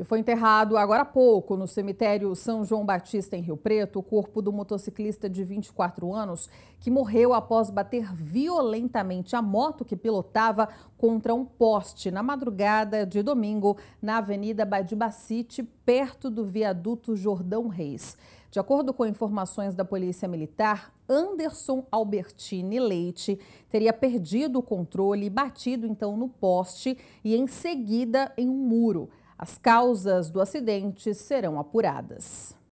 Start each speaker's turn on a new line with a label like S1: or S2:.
S1: E foi enterrado agora há pouco no cemitério São João Batista, em Rio Preto, o corpo do motociclista de 24 anos que morreu após bater violentamente a moto que pilotava contra um poste na madrugada de domingo na Avenida Badibacite, perto do viaduto Jordão Reis. De acordo com informações da Polícia Militar, Anderson Albertini Leite teria perdido o controle e batido então no poste e em seguida em um muro. As causas do acidente serão apuradas.